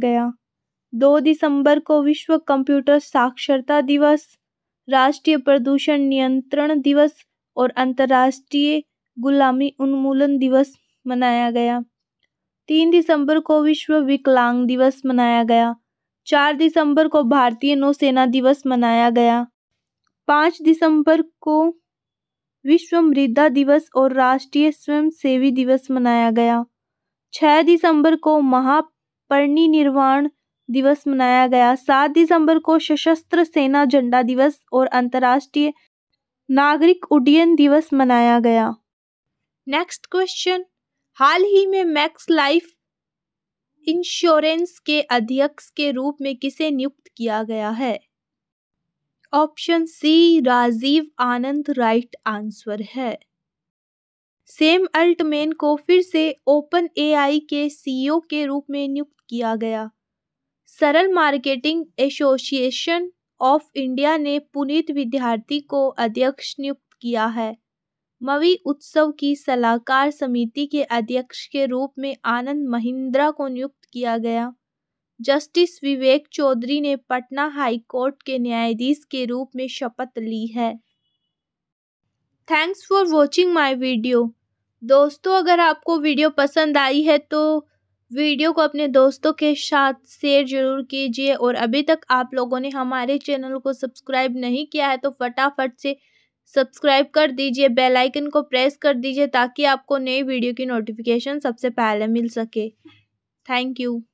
गया दो दिसंबर को विश्व कंप्यूटर साक्षरता दिवस राष्ट्रीय प्रदूषण नियंत्रण दिवस और अंतर्राष्ट्रीय गुलामी उन्मूलन दिवस मनाया गया तीन दिसंबर को विश्व विकलांग दिवस मनाया गया चार दिसंबर को भारतीय नौसेना दिवस मनाया गया पाँच दिसंबर को विश्व मृदा दिवस और राष्ट्रीय स्वयंसेवी दिवस मनाया गया छः दिसंबर को महा निर्वाण दिवस मनाया गया सात दिसंबर को सशस्त्र सेना झंडा दिवस और अंतर्राष्ट्रीय नागरिक उड्डयन दिवस मनाया गया नेक्स्ट क्वेश्चन हाल ही में मैक्स लाइफ इंश्योरेंस के अध्यक्ष के रूप में किसे नियुक्त किया गया है option C Rajeev Anand right answer है सेम अल्टमैन को फिर से ओपन एआई के सीईओ के रूप में नियुक्त किया गया सरल मार्केटिंग एसोसिएशन ऑफ इंडिया ने पुनीत विद्यार्थी को अध्यक्ष नियुक्त किया है मवी उत्सव की सलाहकार समिति के अध्यक्ष के रूप में आनंद महिंद्रा को नियुक्त किया गया जस्टिस विवेक चौधरी ने पटना हाई कोर्ट के न्यायाधीश के रूप में शपथ ली है thanks for watching my video दोस्तों अगर आपको वीडियो पसंद आई है तो वीडियो को अपने दोस्तों के साथ शेयर ज़रूर कीजिए और अभी तक आप लोगों ने हमारे चैनल को सब्सक्राइब नहीं किया है तो फटाफट से सब्सक्राइब कर दीजिए बेल आइकन को प्रेस कर दीजिए ताकि आपको नई वीडियो की नोटिफिकेशन सबसे पहले मिल सके थैंक यू